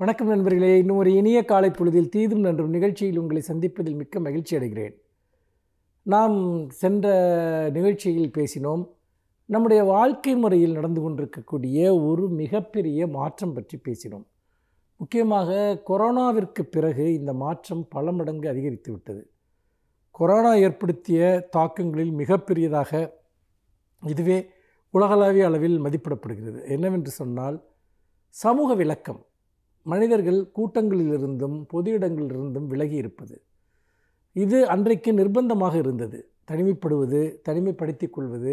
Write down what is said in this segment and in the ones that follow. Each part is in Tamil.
வணக்கம் நண்பர்களே இன்னும் ஒரு இனிய காலை பொழுதில் தீதும் நன்றும் நிகழ்ச்சியில் உங்களை சந்திப்பதில் மிக்க மகிழ்ச்சி அடைகிறேன் நாம் சென்ற நிகழ்ச்சியில் பேசினோம் நம்முடைய வாழ்க்கை முறையில் நடந்து கொண்டிருக்கக்கூடிய ஒரு மிகப்பெரிய மாற்றம் பற்றி பேசினோம் முக்கியமாக கொரோனாவிற்கு பிறகு இந்த மாற்றம் பல மடங்கு அதிகரித்து விட்டது கொரோனா ஏற்படுத்திய தாக்கங்களில் மிகப்பெரியதாக இதுவே உலகளாவிய அளவில் மதிப்பிடப்படுகிறது என்னவென்று சொன்னால் சமூக விளக்கம் மனிதர்கள் கூட்டங்களிலிருந்தும் பொது இடங்களிலிருந்தும் விலகி இருப்பது இது அன்றைக்கு நிர்பந்தமாக இருந்தது தனிமைப்படுவது தனிமைப்படுத்தி கொள்வது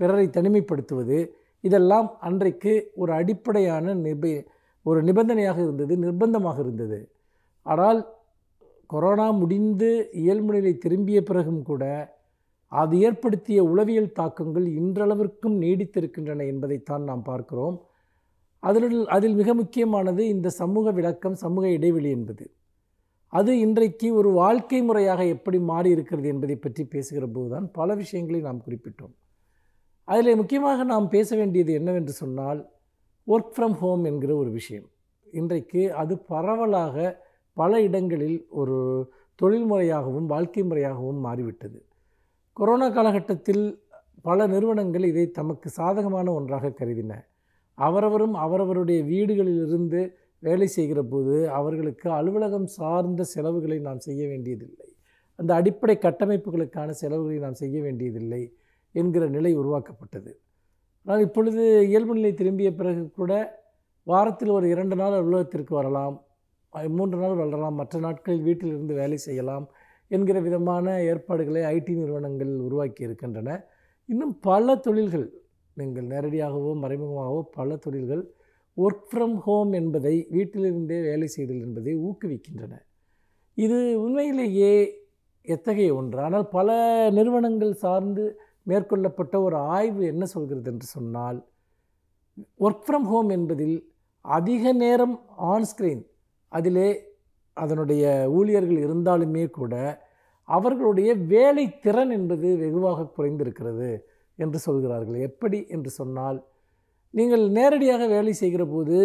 பிறரை தனிமைப்படுத்துவது இதெல்லாம் அன்றைக்கு ஒரு அடிப்படையான நிப ஒரு நிபந்தனையாக இருந்தது நிர்பந்தமாக இருந்தது ஆனால் கொரோனா முடிந்து நிலை திரும்பிய பிறகும் கூட அது ஏற்படுத்திய உளவியல் தாக்கங்கள் இன்றளவிற்கும் நீடித்திருக்கின்றன என்பதைத்தான் நாம் பார்க்கிறோம் அதில் அதில் மிக முக்கியமானது இந்த சமூக விளக்கம் சமூக இடைவெளி என்பது அது இன்றைக்கு ஒரு வாழ்க்கை முறையாக எப்படி மாறி இருக்கிறது என்பதை பற்றி பேசுகிற போதுதான் பல விஷயங்களை நாம் குறிப்பிட்டோம் அதில் முக்கியமாக நாம் பேச வேண்டியது என்னவென்று சொன்னால் ஒர்க் ஃப்ரம் ஹோம் என்கிற ஒரு விஷயம் இன்றைக்கு அது பரவலாக பல இடங்களில் ஒரு தொழில் முறையாகவும் வாழ்க்கை முறையாகவும் மாறிவிட்டது கொரோனா காலகட்டத்தில் பல நிறுவனங்கள் இதை தமக்கு சாதகமான ஒன்றாக கருதின அவரவரும் அவரவருடைய வீடுகளிலிருந்து வேலை செய்கிற போது அவர்களுக்கு அலுவலகம் சார்ந்த செலவுகளை நாம் செய்ய வேண்டியதில்லை அந்த அடிப்படை கட்டமைப்புகளுக்கான செலவுகளை நாம் செய்ய வேண்டியதில்லை என்கிற நிலை உருவாக்கப்பட்டது ஆனால் இப்பொழுது இயல்பு நிலை திரும்பிய பிறகு கூட வாரத்தில் ஒரு இரண்டு நாள் அலுவலகத்திற்கு வரலாம் மூன்று நாள் வளரலாம் மற்ற நாட்களில் வீட்டிலிருந்து வேலை செய்யலாம் என்கிற விதமான ஏற்பாடுகளை ஐடி நிறுவனங்கள் உருவாக்கி இருக்கின்றன இன்னும் பல தொழில்கள் நீங்கள் நேரடியாகவோ மறைமுகமாகவோ பல தொழில்கள் ஒர்க் ஃப்ரம் ஹோம் என்பதை வீட்டிலிருந்தே வேலை செய்தல் என்பதை ஊக்குவிக்கின்றன இது உண்மையிலேயே எத்தகைய ஒன்று ஆனால் பல நிறுவனங்கள் சார்ந்து மேற்கொள்ளப்பட்ட ஒரு ஆய்வு என்ன சொல்கிறது என்று சொன்னால் ஒர்க் ஃப்ரம் ஹோம் என்பதில் அதிக நேரம் ஆன்ஸ்க்ரீன் அதிலே அதனுடைய ஊழியர்கள் இருந்தாலுமே கூட அவர்களுடைய வேலை திறன் என்பது வெகுவாக குறைந்திருக்கிறது என்று சொல்கிறார்கள் எப்படி என்று சொன்னால் நீங்கள் நேரடியாக வேலை செய்கிற போது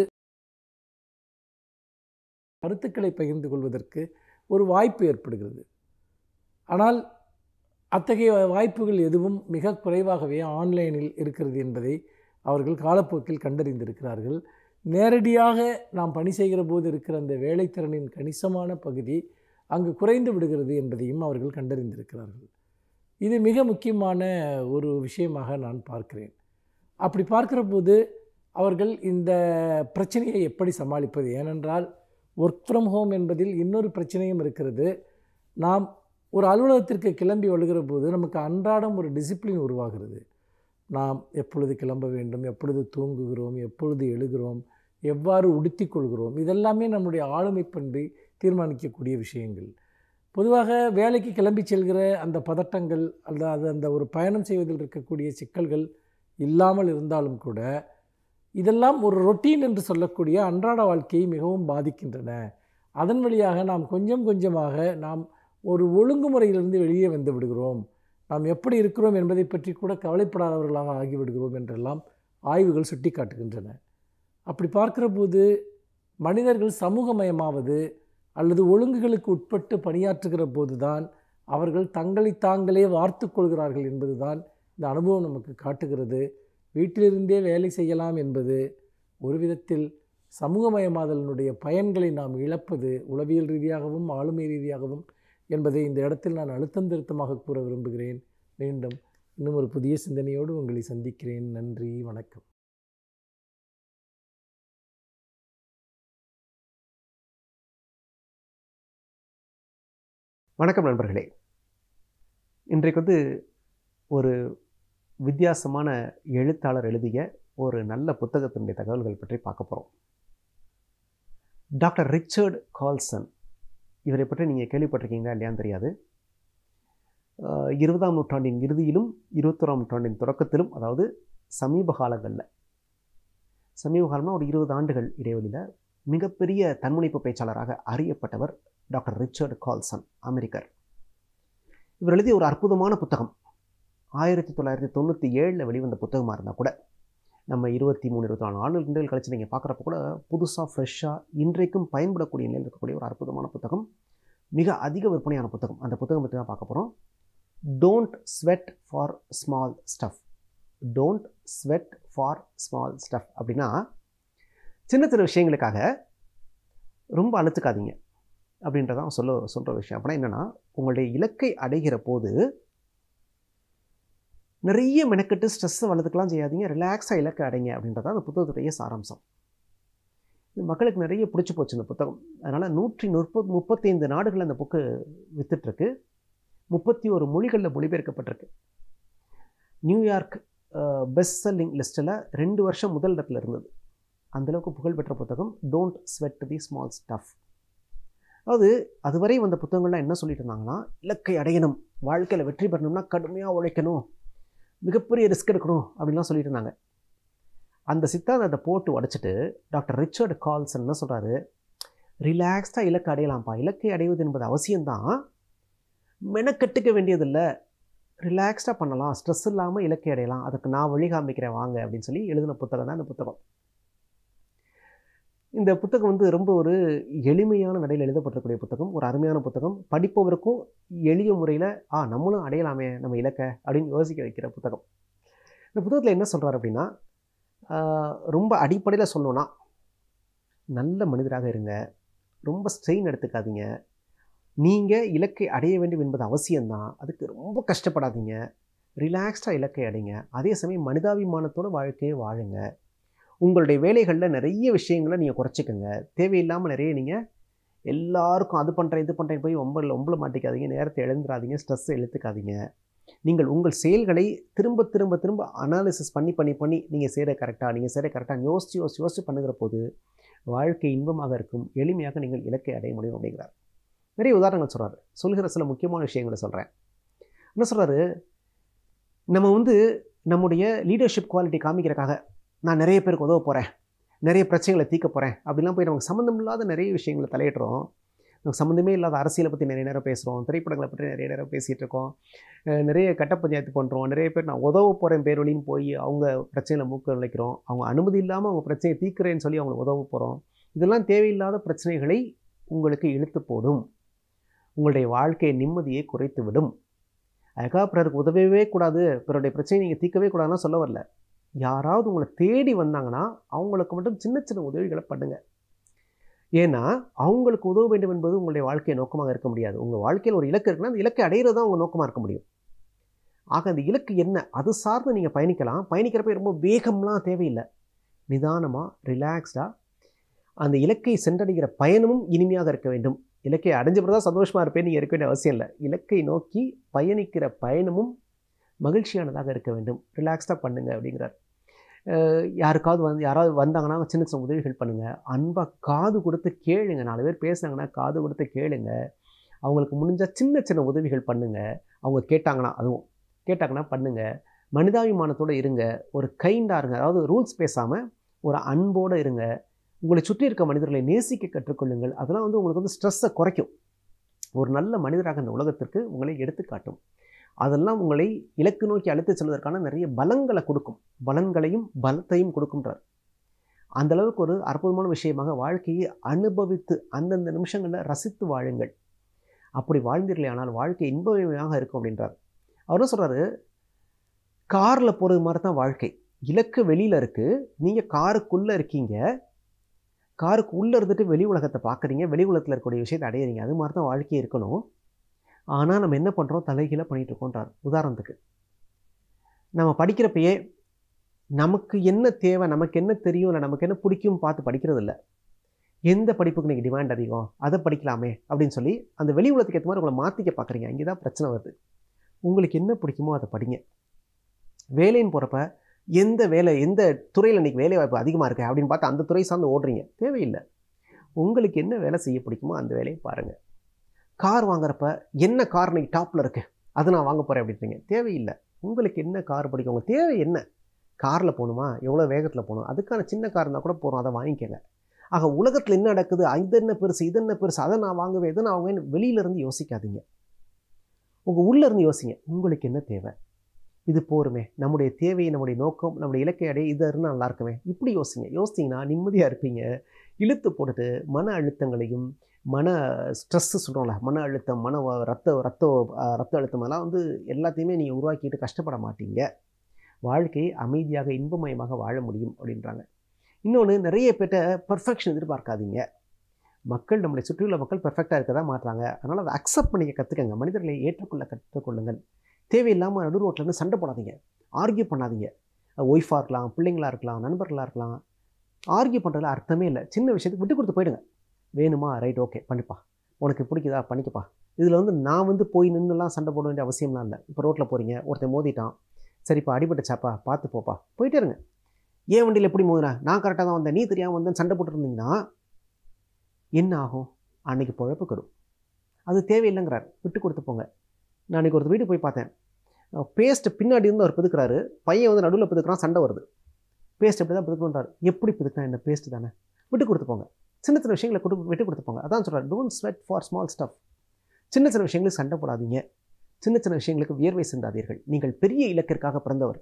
கருத்துக்களை பகிர்ந்து கொள்வதற்கு ஒரு வாய்ப்பு ஏற்படுகிறது ஆனால் அத்தகைய வாய்ப்புகள் எதுவும் மிக குறைவாகவே ஆன்லைனில் இருக்கிறது என்பதை அவர்கள் காலப்போக்கில் கண்டறிந்திருக்கிறார்கள் நேரடியாக நாம் பணி செய்கிற போது இருக்கிற அந்த வேலைத்திறனின் கணிசமான பகுதி அங்கு குறைந்து விடுகிறது என்பதையும் அவர்கள் கண்டறிந்திருக்கிறார்கள் இது மிக முக்கியமான ஒரு விஷயமாக நான் பார்க்கிறேன் அப்படி பார்க்குற போது அவர்கள் இந்த பிரச்சனையை எப்படி சமாளிப்பது ஏனென்றால் ஒர்க் ஃப்ரம் ஹோம் என்பதில் இன்னொரு பிரச்சனையும் இருக்கிறது நாம் ஒரு அலுவலகத்திற்கு கிளம்பி வழுகிற போது நமக்கு அன்றாடம் ஒரு டிசிப்ளின் உருவாகிறது நாம் எப்பொழுது கிளம்ப வேண்டும் எப்பொழுது தூங்குகிறோம் எப்பொழுது எழுகிறோம் எவ்வாறு உடுத்தி கொள்கிறோம் இதெல்லாமே நம்முடைய ஆளுமை பண்பை தீர்மானிக்கக்கூடிய விஷயங்கள் பொதுவாக வேலைக்கு கிளம்பி செல்கிற அந்த பதட்டங்கள் அல்லது அந்த ஒரு பயணம் செய்வதில் இருக்கக்கூடிய சிக்கல்கள் இல்லாமல் இருந்தாலும் கூட இதெல்லாம் ஒரு ரொட்டீன் என்று சொல்லக்கூடிய அன்றாட வாழ்க்கையை மிகவும் பாதிக்கின்றன அதன் வழியாக நாம் கொஞ்சம் கொஞ்சமாக நாம் ஒரு ஒழுங்குமுறையிலிருந்து வெளியே வந்து விடுகிறோம் நாம் எப்படி இருக்கிறோம் என்பதை பற்றி கூட கவலைப்படாதவர்களாக ஆகிவிடுகிறோம் என்றெல்லாம் ஆய்வுகள் சுட்டி காட்டுகின்றன அப்படி பார்க்கிற போது மனிதர்கள் சமூகமயமாவது அல்லது ஒழுங்குகளுக்கு உட்பட்டு பணியாற்றுகிற போதுதான் அவர்கள் தங்களை தாங்களே வார்த்து கொள்கிறார்கள் என்பதுதான் இந்த அனுபவம் நமக்கு காட்டுகிறது வீட்டிலிருந்தே வேலை செய்யலாம் என்பது ஒரு விதத்தில் சமூகமயமாதலினுடைய பயன்களை நாம் இழப்பது உளவியல் ரீதியாகவும் ஆளுமை ரீதியாகவும் என்பதை இந்த இடத்தில் நான் அழுத்தம் திருத்தமாக கூற விரும்புகிறேன் மீண்டும் இன்னும் ஒரு புதிய சிந்தனையோடு உங்களை சந்திக்கிறேன் நன்றி வணக்கம் வணக்கம் நண்பர்களே இன்றைக்கு வந்து ஒரு வித்தியாசமான எழுத்தாளர் எழுதிய ஒரு நல்ல புத்தகத்தினுடைய தகவல்கள் பற்றி பார்க்க போகிறோம் டாக்டர் ரிச்சர்ட் கால்சன் இவரை பற்றி நீங்கள் கேள்விப்பட்டிருக்கீங்களா இல்லையான்னு தெரியாது இருபதாம் நூற்றாண்டின் இறுதியிலும் இருபத்தோராம் நூற்றாண்டின் தொடக்கத்திலும் அதாவது சமீப காலங்களில் சமீப காலம்னா ஒரு இருபது ஆண்டுகள் இடைவெளியில் மிகப்பெரிய தன்முனைப்பு பேச்சாளராக அறியப்பட்டவர் டாக்டர் ரிச்சர்டு கால்சன் அமெரிக்கர் இவர் எழுதிய ஒரு அற்புதமான புத்தகம் ஆயிரத்தி தொள்ளாயிரத்தி தொண்ணூற்றி ஏழில் வெளிவந்த புத்தகமாக இருந்தால் கூட நம்ம இருபத்தி மூணு இருபத்தி நாலு ஆண்டு ரெண்டு கழிச்சு நீங்கள் பார்க்குறப்ப கூட புதுசாக ஃப்ரெஷ்ஷாக இன்றைக்கும் பயன்படக்கூடிய நிலையில் இருக்கக்கூடிய ஒரு அற்புதமான புத்தகம் மிக அதிக விற்பனையான புத்தகம் அந்த புத்தகம் பற்றி தான் பார்க்க போகிறோம் don't sweat for small stuff don't sweat for small stuff அப்படின்னா சின்ன சின்ன விஷயங்களுக்காக ரொம்ப அழுத்துக்காதீங்க அப்படின்றதான் சொல்ல சொல்கிற விஷயம் அப்படின்னா என்னென்னா உங்களுடைய இலக்கை அடைகிற போது நிறைய மெனக்கெட்டு ஸ்ட்ரெஸ்ஸை வளர்த்துக்கலாம் செய்யாதீங்க ரிலாக்ஸாக இலக்கை அடைங்க தான் அந்த புத்தகத்துடைய சாராம்சம் இது மக்களுக்கு நிறைய பிடிச்சி போச்சு இந்த புத்தகம் அதனால் நூற்றி முப்பத் முப்பத்தைந்து நாடுகள் அந்த புக்கு வித்துட்ருக்கு முப்பத்தி ஒரு மொழிகளில் மொழிபெயர்க்கப்பட்டிருக்கு நியூயார்க் பெஸ்ட் செல்லிங் லிஸ்ட்டில் ரெண்டு வருஷம் முதல் இடத்துல இருந்தது அந்தளவுக்கு புகழ்பெற்ற புத்தகம் don't sweat the small stuff அதாவது அதுவரை வந்த புத்தகங்கள்லாம் என்ன சொல்லிட்டு இருந்தாங்கன்னா இலக்கை அடையணும் வாழ்க்கையில் வெற்றி பெறணும்னா கடுமையாக உழைக்கணும் மிகப்பெரிய ரிஸ்க் எடுக்கணும் அப்படின்லாம் சொல்லிட்டு இருந்தாங்க அந்த சித்தாந்தத்தை போட்டு உடச்சிட்டு டாக்டர் ரிச்சர்டு கால்சன் என்ன சொல்கிறாரு ரிலாக்ஸ்டாக இலக்கை அடையலாம்ப்பா இலக்கை அடைவது என்பது அவசியம்தான் மெனக்கட்டுக்க வேண்டியதில்லை ரிலாக்ஸ்டாக பண்ணலாம் ஸ்ட்ரெஸ் இல்லாமல் இலக்கை அடையலாம் அதுக்கு நான் வழி காமிக்கிறேன் வாங்க அப்படின்னு சொல்லி எழுதின புத்தகம் தான் இந்த புத்தகம் இந்த புத்தகம் வந்து ரொம்ப ஒரு எளிமையான நடையில் எழுதப்பட்டிருக்கூடிய புத்தகம் ஒரு அருமையான புத்தகம் படிப்பவருக்கும் எளிய முறையில் ஆ நம்மளும் அடையலாமே நம்ம இலக்க அப்படின்னு யோசிக்க வைக்கிற புத்தகம் இந்த புத்தகத்தில் என்ன சொல்கிறார் அப்படின்னா ரொம்ப அடிப்படையில் சொல்லணும்னா நல்ல மனிதராக இருங்க ரொம்ப ஸ்ட்ரெயின் எடுத்துக்காதீங்க நீங்கள் இலக்கை அடைய வேண்டும் என்பது அவசியம்தான் அதுக்கு ரொம்ப கஷ்டப்படாதீங்க ரிலாக்ஸ்டாக இலக்கை அடைங்க அதே சமயம் மனிதாபிமானத்தோட வாழ்க்கையை வாழுங்க உங்களுடைய வேலைகளில் நிறைய விஷயங்களை நீங்கள் குறைச்சிக்கோங்க தேவையில்லாமல் நிறைய நீங்கள் எல்லாருக்கும் அது பண்ணுறேன் இது பண்ணுறேன் போய் ஒம்பல ஒம்பளை மாட்டிக்காதீங்க நேரத்தை எழுந்துடாதீங்க ஸ்ட்ரெஸ்ஸை எழுத்துக்காதீங்க நீங்கள் உங்கள் செயல்களை திரும்ப திரும்ப திரும்ப அனாலிசிஸ் பண்ணி பண்ணி பண்ணி நீங்கள் செய்கிற கரெக்டாக நீங்கள் செய்கிற கரெக்டாக யோசிச்சு யோசி யோசிச்சு பண்ணுகிற போது வாழ்க்கை இன்பமாக இருக்கும் எளிமையாக நீங்கள் இலக்கை அடைய முடியும் அப்படிங்கிறார் நிறைய உதாரணங்கள் சொல்கிறார் சொல்கிற சில முக்கியமான விஷயங்களை சொல்கிறேன் என்ன சொல்கிறாரு நம்ம வந்து நம்முடைய லீடர்ஷிப் குவாலிட்டி காமிக்கிறக்காக நான் நிறைய பேருக்கு உதவ போகிறேன் நிறைய பிரச்சனைகளை தீர்க்க போகிறேன் அப்படிலாம் போய் நமக்கு சம்மந்தம் இல்லாத நிறைய விஷயங்களை தலையிடுறோம் நமக்கு சம்மந்தமே இல்லாத அரசியலை பற்றி நிறைய நேரம் பேசுகிறோம் திரைப்படங்களை பற்றி நிறைய நேரம் பேசிகிட்டு இருக்கோம் நிறைய கட்ட பஞ்சாயத்து பண்ணுறோம் நிறைய பேர் நான் உதவ போகிறேன் பேர் போய் அவங்க பிரச்சனையில் மூக்க நுழைக்கிறோம் அவங்க அனுமதி இல்லாமல் அவங்க பிரச்சனையை தீர்க்கிறேன்னு சொல்லி அவங்களை உதவ போகிறோம் இதெல்லாம் தேவையில்லாத பிரச்சனைகளை உங்களுக்கு இழுத்து போடும் உங்களுடைய வாழ்க்கையை நிம்மதியை குறைத்து விடும் அதுக்காக பிறருக்கு உதவவே கூடாது பிறருடைய பிரச்சனையை நீங்கள் தீர்க்கவே கூடாதுன்னா சொல்ல வரல யாராவது உங்களை தேடி வந்தாங்கன்னா அவங்களுக்கு மட்டும் சின்ன சின்ன உதவிகளை பண்ணுங்கள் ஏன்னா அவங்களுக்கு உதவ வேண்டும் என்பது உங்களுடைய வாழ்க்கையை நோக்கமாக இருக்க முடியாது உங்கள் வாழ்க்கையில் ஒரு இலக்கு இருக்குன்னா அந்த இலக்கை அடையிறது தான் உங்கள் நோக்கமாக இருக்க முடியும் ஆக அந்த இலக்கு என்ன அது சார்ந்து நீங்கள் பயணிக்கலாம் பயணிக்கிறப்ப ரொம்ப வேகம்லாம் தேவையில்லை நிதானமாக ரிலாக்ஸ்டாக அந்த இலக்கை சென்றடைகிற பயணமும் இனிமையாக இருக்க வேண்டும் இலக்கை அடைஞ்ச பிறகு தான் சந்தோஷமாக இருப்பேன் நீங்கள் இருக்க வேண்டிய அவசியம் இல்லை இலக்கை நோக்கி பயணிக்கிற பயணமும் மகிழ்ச்சியானதாக இருக்க வேண்டும் ரிலாக்ஸ்டாக பண்ணுங்கள் அப்படிங்கிறார் யாருக்காவது வந்து யாராவது வந்தாங்கன்னா சின்ன சின்ன உதவி ஹெல்ப் பண்ணுங்கள் அன்பாக காது கொடுத்து கேளுங்க நாலு பேர் பேசுனாங்கன்னா காது கொடுத்து கேளுங்க அவங்களுக்கு முடிஞ்சால் சின்ன சின்ன உதவிகள் பண்ணுங்கள் அவங்க கேட்டாங்கன்னா அதுவும் கேட்டாங்கன்னா பண்ணுங்கள் மனிதாபிமானத்தோடு இருங்க ஒரு கைண்டாக இருங்க அதாவது ரூல்ஸ் பேசாமல் ஒரு அன்போடு இருங்க உங்களை சுற்றி இருக்க மனிதர்களை நேசிக்க கற்றுக்கொள்ளுங்கள் அதெல்லாம் வந்து உங்களுக்கு வந்து ஸ்ட்ரெஸ்ஸை குறைக்கும் ஒரு நல்ல மனிதராக இந்த உலகத்திற்கு உங்களை எடுத்துக்காட்டும் அதெல்லாம் உங்களை இலக்கு நோக்கி அழைத்து செல்வதற்கான நிறைய பலங்களை கொடுக்கும் பலன்களையும் பலத்தையும் கொடுக்கும்ன்றார் அந்த அளவுக்கு ஒரு அற்புதமான விஷயமாக வாழ்க்கையை அனுபவித்து அந்தந்த நிமிஷங்களில் ரசித்து வாழுங்கள் அப்படி வாழ்ந்தீர்களே ஆனால் வாழ்க்கை இன்பமையாக இருக்கும் அப்படின்றார் அவர் என்ன சொல்கிறாரு காரில் போகிறது மாதிரி தான் வாழ்க்கை இலக்கு வெளியில் இருக்குது நீங்கள் காருக்குள்ளே இருக்கீங்க காருக்கு உள்ளே இருந்துட்டு வெளி உலகத்தை பார்க்குறீங்க வெளி உலகத்தில் இருக்கக்கூடிய விஷயத்தை அடையிறீங்க அது மாதிரி தான் வாழ்க்கை இருக்கணும் ஆனால் நம்ம என்ன பண்ணுறோம் தலைகீழ பண்ணிகிட்டு இருக்கோன்றார் உதாரணத்துக்கு நம்ம படிக்கிறப்பயே நமக்கு என்ன தேவை நமக்கு என்ன தெரியும் இல்லை நமக்கு என்ன பிடிக்கும் பார்த்து படிக்கிறது இல்லை எந்த படிப்புக்கு நீங்கள் டிமாண்ட் அதிகம் அதை படிக்கலாமே அப்படின்னு சொல்லி அந்த வெளி உலகத்துக்கு ஏற்ற மாதிரி உங்களை மாற்றிக்க பார்க்குறீங்க அங்கே தான் பிரச்சனை வருது உங்களுக்கு என்ன பிடிக்குமோ அதை படிங்க வேலைன்னு போகிறப்ப எந்த வேலை எந்த துறையில் இன்றைக்கி வேலை வாய்ப்பு அதிகமாக இருக்குது அப்படின்னு பார்த்து அந்த துறை சார்ந்து ஓடுறீங்க தேவையில்லை உங்களுக்கு என்ன வேலை செய்ய பிடிக்குமோ அந்த வேலையை பாருங்கள் கார் வாங்குறப்ப என்ன கார் நீ டாப்பில் இருக்குது அது நான் வாங்க போகிறேன் அப்படின்றீங்க தேவையில்லை உங்களுக்கு என்ன கார் பிடிக்கும் உங்கள் தேவை என்ன காரில் போகணுமா எவ்வளோ வேகத்தில் போகணும் அதுக்கான சின்ன கார் இருந்தால் கூட போகிறோம் அதை வாங்கிக்கங்க ஆக உலகத்தில் என்ன நடக்குது இது என்ன பெருசு இது என்ன பெருசு அதை நான் வாங்குவேன் இதை நான் வாங்குவேன் வெளியிலேருந்து யோசிக்காதீங்க உங்கள் உள்ளேருந்து யோசிங்க உங்களுக்கு என்ன தேவை இது போருமே நம்முடைய தேவை நம்முடைய நோக்கம் நம்முடைய இலக்கை அடைய இதை இருந்தால் நல்லா இருக்குமே இப்படி யோசிங்க யோசித்தீங்கன்னா நிம்மதியாக இருப்பீங்க இழுத்து போட்டுட்டு மன அழுத்தங்களையும் மன ஸ்ட்ரெஸ்ஸு சொல்கிறோம்ல மன அழுத்தம் மன ரத்த ரத்த ரத்த அழுத்தம் அதெல்லாம் வந்து எல்லாத்தையுமே நீங்கள் உருவாக்கிட்டு கஷ்டப்பட மாட்டீங்க வாழ்க்கையை அமைதியாக இன்பமயமாக வாழ முடியும் அப்படின்றாங்க இன்னொன்று நிறைய பேர்ட்ட பர்ஃபெக்ஷன் எதிர்பார்க்காதீங்க மக்கள் நம்மளை சுற்றியுள்ள மக்கள் பர்ஃபெக்டாக இருக்க தான் மாட்டுறாங்க அதனால் அதை அக்செப்ட் பண்ணிக்க கற்றுக்கங்க மனிதர்களை ஏற்றுக்கொள்ள கற்றுக்கொள்ளுங்கள் தேவையில்லாமல் நடு ரோட்டில் சண்டை போடாதீங்க ஆர்கியூ பண்ணாதீங்க ஒய்ஃபாக இருக்கலாம் பிள்ளைங்களாக இருக்கலாம் நண்பர்களாக இருக்கலாம் ஆர்கியூ பண்ணுறதுல அர்த்தமே இல்லை சின்ன விஷயத்துக்கு விட்டு கொடுத்து போயிடுங்க வேணுமா ரைட் ஓகே பண்ணிப்பா உனக்கு பிடிக்குதா பண்ணிக்கப்பா இதில் வந்து நான் வந்து போய் நின்றுலாம் சண்டை போட வேண்டிய அவசியம்லாம் இல்லை இப்போ ரோட்டில் போகிறீங்க ஒருத்தர் மோதிட்டான் சரிப்பா அடிபட்ட சாப்பா பார்த்து போப்பா போயிட்டே இருங்க ஏன் வண்டியில் எப்படி மோதினா நான் கரெக்டாக தான் வந்தேன் நீ தெரியாமல் வந்தேன் சண்டை போட்டுருந்தீங்கன்னா என்ன ஆகும் அன்றைக்கி பழப்பு கடும் அது தேவையில்லைங்கிறார் விட்டு கொடுத்து போங்க நான் அன்றைக்கி ஒருத்தர் வீடு போய் பார்த்தேன் பேஸ்ட்டு பின்னாடி இருந்து அவர் பிதுக்கிறாரு பையன் வந்து நடுவில் பிதுக்குறான் சண்டை வருது பேஸ்ட் எப்படி தான் பிதுக்கணுன்றார் எப்படி பிதுக்கினா என்ன பேஸ்ட்டு தானே விட்டு கொடுத்து போங்க சின்ன சின்ன விஷயங்களை கொடு விட்டு கொடுத்துப்போங்க அதான் சொல்கிறார் don't sweat for small stuff சின்ன சின்ன விஷயங்களுக்கு சண்டை போடாதீங்க சின்ன சின்ன விஷயங்களுக்கு வியர்வை சிந்தாதீர்கள் நீங்கள் பெரிய இலக்கிற்காக பிறந்தவர்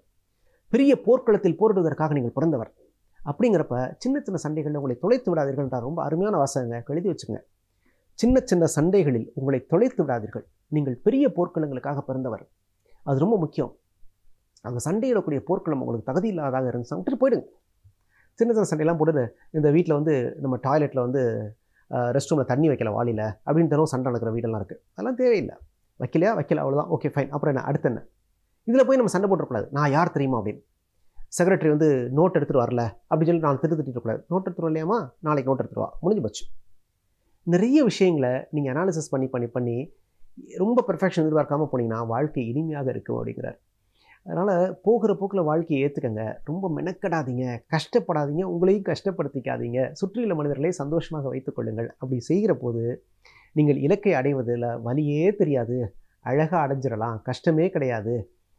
பெரிய போர்க்களத்தில் போரிடுவதற்காக நீங்கள் பிறந்தவர் அப்படிங்கிறப்ப சின்ன சின்ன சண்டைகளில் உங்களை தொலைத்து விடாதீர்கள்ன்ற ரொம்ப அருமையான வாசகங்க எழுதி வச்சுங்க சின்ன சின்ன சண்டைகளில் உங்களை தொலைத்து விடாதீர்கள் நீங்கள் பெரிய போர்க்களங்களுக்காக பிறந்தவர் அது ரொம்ப முக்கியம் அந்த சண்டையிடக்கூடிய போர்க்களம் உங்களுக்கு தகுதி இல்லாததாக இருந்துச்சுன்னா விட்டுட்டு போயிடுங்க சின்ன சின்ன சண்டையெல்லாம் போட்டு இந்த வீட்டில் வந்து நம்ம டாய்லெட்டில் வந்து ரெஸ்ட் ரூமில் தண்ணி வைக்கல வாளியில் அப்படின்னு தினம் சண்டை நடக்கிற வீடெல்லாம் இருக்குது அதெல்லாம் தேவையில்லை வைக்கலையா வைக்கல அவ்வளோதான் ஓகே ஃபைன் அப்புறம் என்ன அடுத்து என்ன இதில் போய் நம்ம சண்டை போட்டுருக்கூடாது நான் யார் தெரியுமா அப்படின்னு செக்ரட்டரி வந்து நோட் எடுத்துகிட்டு வரல அப்படின்னு சொல்லி நான் திட்டு திட்டிருக்கூடாது நோட் எடுத்துருவோம் இல்லையாமா நாளைக்கு நோட் எடுத்துருவா முடிஞ்சு போச்சு நிறைய விஷயங்களை நீங்கள் அனாலிசிஸ் பண்ணி பண்ணி பண்ணி ரொம்ப பர்ஃபெக்ஷன் எதிர்பார்க்காமல் போனீங்கன்னா வாழ்க்கை இனிமையாக இருக்கும் அப்படிங்கிறார் அதனால் போகிற போக்கில் வாழ்க்கையை ஏற்றுக்கங்க ரொம்ப மெனக்கடாதீங்க கஷ்டப்படாதீங்க உங்களையும் கஷ்டப்படுத்திக்காதீங்க சுற்றியுள்ள மனிதர்களை சந்தோஷமாக வைத்துக்கொள்ளுங்கள் அப்படி செய்கிற போது நீங்கள் இலக்கை அடைவதில் வலியே தெரியாது அழகாக அடைஞ்சிடலாம் கஷ்டமே கிடையாது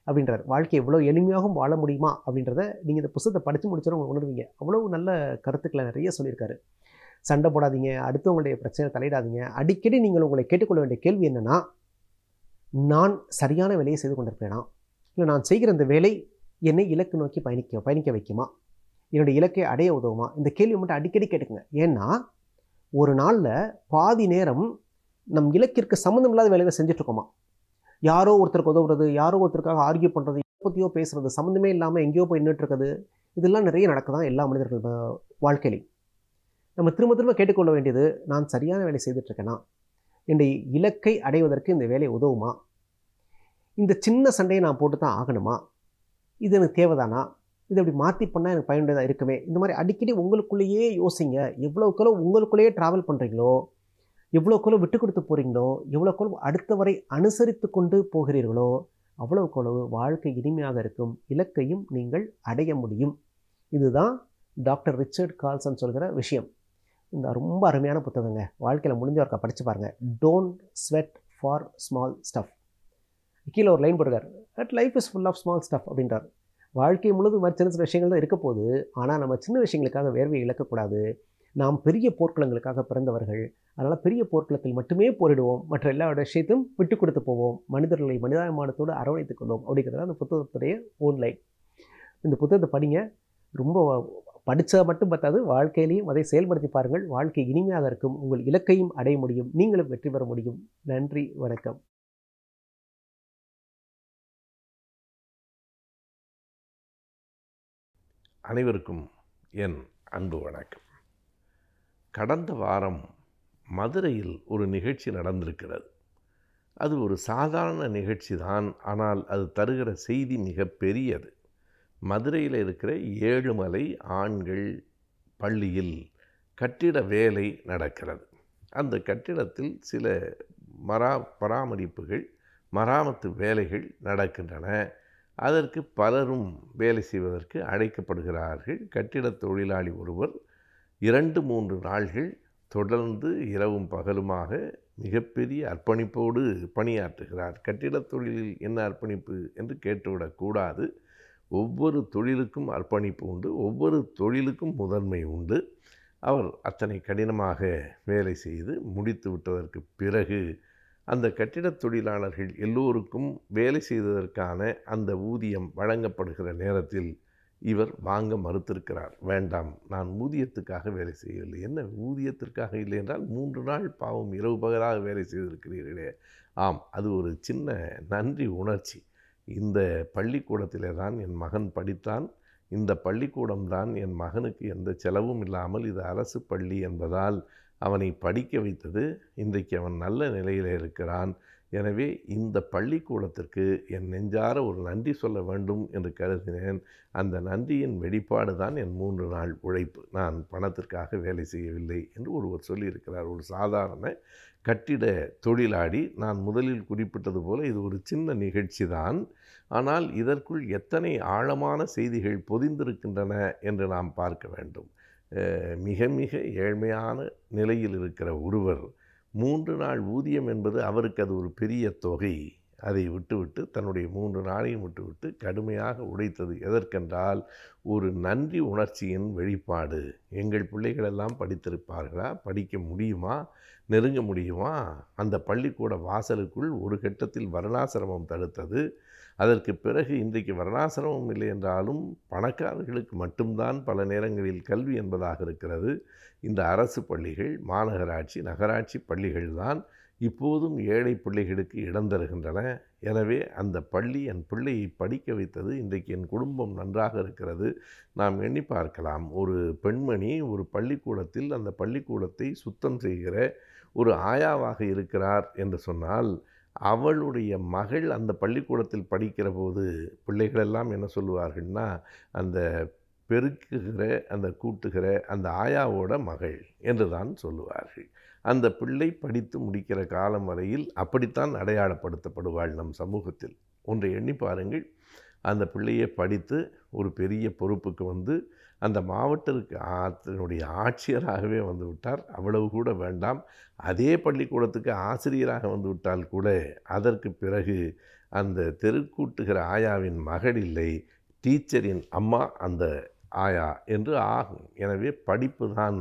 அப்படின்றார் வாழ்க்கை எவ்வளோ எளிமையாகவும் வாழ முடியுமா அப்படின்றத நீங்கள் இந்த புத்தகத்தை படித்து உங்களை உணர்வீங்க அவ்வளோ நல்ல கருத்துக்களை நிறைய சொல்லியிருக்காரு சண்டை போடாதீங்க அடுத்தவங்களுடைய பிரச்சனை தலையிடாதீங்க அடிக்கடி நீங்கள் உங்களை கேட்டுக்கொள்ள வேண்டிய கேள்வி என்னென்னா நான் சரியான வேலையை செய்து கொண்டிருக்கிறேனா இல்லை நான் செய்கிற இந்த வேலை என்னை இலக்கு நோக்கி பயணிக்க பயணிக்க வைக்குமா என்னுடைய இலக்கை அடைய உதவுமா இந்த கேள்வி மட்டும் அடிக்கடி கேட்டுக்குங்க ஏன்னா ஒரு நாளில் பாதி நேரம் நம் இலக்கிற்கு சம்மந்தம் இல்லாத வேலைகளை செஞ்சுட்ருக்கோமா யாரோ ஒருத்தருக்கு உதவுறது யாரோ ஒருத்தருக்காக ஆர்கியூ பண்ணுறது எப்பத்தையோ பேசுகிறது சம்மந்தமே இல்லாமல் எங்கேயோ போய் நின்றுட்டுருக்குது இதெல்லாம் நிறைய நடக்குதான் எல்லா மனிதர்கள் வாழ்க்கையிலையும் நம்ம திரும்ப திரும்ப கேட்டுக்கொள்ள வேண்டியது நான் சரியான வேலை செய்துட்ருக்கேனா என்னுடைய இலக்கை அடைவதற்கு இந்த வேலை உதவுமா இந்த சின்ன சண்டையை நான் போட்டு தான் ஆகணுமா இது எனக்கு தேவைதானா இதை அப்படி மாற்றி பண்ணால் எனக்கு பயனுடையதாக இருக்குமே இந்த மாதிரி அடிக்கடி உங்களுக்குள்ளேயே யோசிங்க எவ்வளோக்குள்ள உங்களுக்குள்ளேயே ட்ராவல் பண்ணுறீங்களோ எவ்வளோக்குள்ள விட்டு கொடுத்து போகிறீங்களோ எவ்வளோக்குள்ள அடுத்தவரை அனுசரித்து கொண்டு போகிறீர்களோ அவ்வளோக்குள்ளவு வாழ்க்கை இனிமையாக இருக்கும் இலக்கையும் நீங்கள் அடைய முடியும் இதுதான் டாக்டர் ரிச்சர்ட் கால்சன் சொல்கிற விஷயம் இந்த ரொம்ப அருமையான புத்தகங்க வாழ்க்கையில் முடிஞ்ச படித்து பாருங்கள் don't sweat for small stuff கீழே ஒரு லைன் போட்டிருக்காரு at life is full of small stuff அப்படின்றார் வாழ்க்கை முழுவதும் மாதிரி சின்ன சின்ன விஷயங்கள் தான் இருக்க போகுது ஆனால் நம்ம சின்ன விஷயங்களுக்காக வேர்வை இழக்கக்கூடாது நாம் பெரிய போர்க்களங்களுக்காக பிறந்தவர்கள் அதனால் பெரிய போர்க்களத்தில் மட்டுமே போரிடுவோம் மற்ற எல்லா விஷயத்தையும் விட்டு கொடுத்து போவோம் மனிதர்களை மனிதாபிமானத்தோடு அரவணைத்துக் கொள்வோம் அப்படிங்கிறது அந்த புத்தகத்துடைய ஓன்லைன் இந்த புத்தகத்தை படிங்க ரொம்ப படித்தா மட்டும் பார்த்தாது வாழ்க்கையிலையும் அதை செயல்படுத்தி பாருங்கள் வாழ்க்கை இனிமையாக இருக்கும் உங்கள் இலக்கையும் அடைய முடியும் நீங்களும் வெற்றி பெற முடியும் நன்றி வணக்கம் அனைவருக்கும் என் அன்பு வணக்கம் கடந்த வாரம் மதுரையில் ஒரு நிகழ்ச்சி நடந்திருக்கிறது அது ஒரு சாதாரண நிகழ்ச்சி தான் ஆனால் அது தருகிற செய்தி மிக பெரியது மதுரையில் இருக்கிற ஏழுமலை ஆண்கள் பள்ளியில் கட்டிட வேலை நடக்கிறது அந்த கட்டிடத்தில் சில மரா பராமரிப்புகள் மராமத்து வேலைகள் நடக்கின்றன அதற்கு பலரும் வேலை செய்வதற்கு அழைக்கப்படுகிறார்கள் கட்டிட தொழிலாளி ஒருவர் இரண்டு மூன்று நாள்கள் தொடர்ந்து இரவும் பகலுமாக மிகப்பெரிய அர்ப்பணிப்போடு பணியாற்றுகிறார் கட்டிடத் தொழிலில் என்ன அர்ப்பணிப்பு என்று கேட்டுவிடக்கூடாது ஒவ்வொரு தொழிலுக்கும் அர்ப்பணிப்பு உண்டு ஒவ்வொரு தொழிலுக்கும் முதன்மை உண்டு அவர் அத்தனை கடினமாக வேலை செய்து முடித்து விட்டதற்கு பிறகு அந்த கட்டிடத் தொழிலாளர்கள் எல்லோருக்கும் வேலை செய்ததற்கான அந்த ஊதியம் வழங்கப்படுகிற நேரத்தில் இவர் வாங்க மறுத்திருக்கிறார் வேண்டாம் நான் ஊதியத்துக்காக வேலை செய்யவில்லை என்ன ஊதியத்திற்காக இல்லை என்றால் மூன்று நாள் பாவம் இரவு பகலாக வேலை செய்திருக்கிறீர்களே ஆம் அது ஒரு சின்ன நன்றி உணர்ச்சி இந்த பள்ளிக்கூடத்திலே தான் என் மகன் படித்தான் இந்த பள்ளிக்கூடம் தான் என் மகனுக்கு எந்த செலவும் இல்லாமல் இது அரசு பள்ளி என்பதால் அவனை படிக்க வைத்தது இன்றைக்கு அவன் நல்ல நிலையில் இருக்கிறான் எனவே இந்த பள்ளிக்கூடத்திற்கு என் நெஞ்சார ஒரு நன்றி சொல்ல வேண்டும் என்று கருதினேன் அந்த நன்றியின் வெளிப்பாடு தான் என் மூன்று நாள் உழைப்பு நான் பணத்திற்காக வேலை செய்யவில்லை என்று ஒருவர் சொல்லியிருக்கிறார் ஒரு சாதாரண கட்டிட தொழிலாடி நான் முதலில் குறிப்பிட்டது போல இது ஒரு சின்ன நிகழ்ச்சி தான் ஆனால் இதற்குள் எத்தனை ஆழமான செய்திகள் பொதிந்திருக்கின்றன என்று நாம் பார்க்க வேண்டும் மிக மிக ஏழ்மையான நிலையில் இருக்கிற ஒருவர் மூன்று நாள் ஊதியம் என்பது அவருக்கு அது ஒரு பெரிய தொகை அதை விட்டுவிட்டு தன்னுடைய மூன்று நாளையும் விட்டுவிட்டு கடுமையாக உடைத்தது எதற்கென்றால் ஒரு நன்றி உணர்ச்சியின் வெளிப்பாடு எங்கள் பிள்ளைகளெல்லாம் படித்திருப்பார்களா படிக்க முடியுமா நெருங்க முடியுமா அந்த பள்ளிக்கூட வாசலுக்குள் ஒரு கட்டத்தில் வருணாசிரமம் தடுத்தது அதற்கு பிறகு இன்றைக்கு வர்ணாசிரமம் இல்லை என்றாலும் பணக்காரர்களுக்கு மட்டும்தான் பல நேரங்களில் கல்வி என்பதாக இருக்கிறது இந்த அரசு பள்ளிகள் மாநகராட்சி நகராட்சி பள்ளிகள்தான் இப்போதும் ஏழை பிள்ளைகளுக்கு இடம் தருகின்றன எனவே அந்த பள்ளி என் பிள்ளையை படிக்க வைத்தது இன்றைக்கு என் குடும்பம் நன்றாக இருக்கிறது நாம் எண்ணி பார்க்கலாம் ஒரு பெண்மணி ஒரு பள்ளிக்கூடத்தில் அந்த பள்ளிக்கூடத்தை சுத்தம் செய்கிற ஒரு ஆயாவாக இருக்கிறார் என்று சொன்னால் அவளுடைய மகள் அந்த பள்ளிக்கூடத்தில் படிக்கிற போது பிள்ளைகளெல்லாம் என்ன சொல்லுவார்கள்னா அந்த பெருக்குகிற அந்த கூட்டுகிற அந்த ஆயாவோட மகள் என்று தான் சொல்லுவார்கள் அந்த பிள்ளை படித்து முடிக்கிற காலம் வரையில் அப்படித்தான் அடையாளப்படுத்தப்படுவாள் நம் சமூகத்தில் ஒன்றை எண்ணி பாருங்கள் அந்த பிள்ளையை படித்து ஒரு பெரிய பொறுப்புக்கு வந்து அந்த மாவட்டத்துக்கு அதனுடைய ஆட்சியராகவே வந்து விட்டார் அவ்வளவு கூட வேண்டாம் அதே பள்ளிக்கூடத்துக்கு ஆசிரியராக வந்து விட்டால் கூட அதற்கு பிறகு அந்த தெருக்கூட்டுகிற ஆயாவின் மகள் இல்லை டீச்சரின் அம்மா அந்த ஆயா என்று ஆகும் எனவே படிப்பு தான்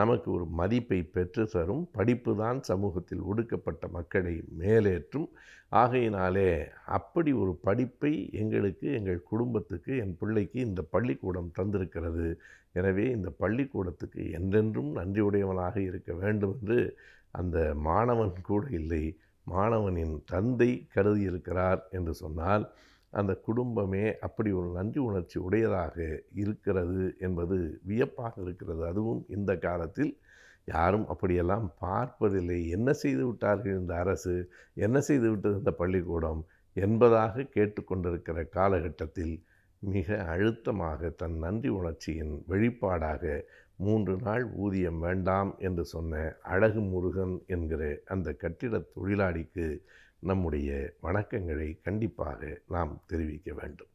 நமக்கு ஒரு மதிப்பை பெற்று தரும் படிப்பு தான் சமூகத்தில் ஒடுக்கப்பட்ட மக்களை மேலேற்றும் ஆகையினாலே அப்படி ஒரு படிப்பை எங்களுக்கு எங்கள் குடும்பத்துக்கு என் பிள்ளைக்கு இந்த பள்ளிக்கூடம் தந்திருக்கிறது எனவே இந்த பள்ளிக்கூடத்துக்கு என்றென்றும் நன்றியுடையவனாக இருக்க வேண்டும் என்று அந்த மாணவன் கூட இல்லை மாணவனின் தந்தை கருதியிருக்கிறார் என்று சொன்னால் அந்த குடும்பமே அப்படி ஒரு நன்றி உணர்ச்சி உடையதாக இருக்கிறது என்பது வியப்பாக இருக்கிறது அதுவும் இந்த காலத்தில் யாரும் அப்படியெல்லாம் பார்ப்பதில்லை என்ன செய்து விட்டார்கள் இந்த அரசு என்ன செய்து விட்டது இந்த பள்ளிக்கூடம் என்பதாக கேட்டுக்கொண்டிருக்கிற காலகட்டத்தில் மிக அழுத்தமாக தன் நன்றி உணர்ச்சியின் வெளிப்பாடாக மூன்று நாள் ஊதியம் வேண்டாம் என்று சொன்ன அழகு முருகன் என்கிற அந்த கட்டிட தொழிலாளிக்கு நம்முடைய வணக்கங்களை கண்டிப்பாக நாம் தெரிவிக்க வேண்டும்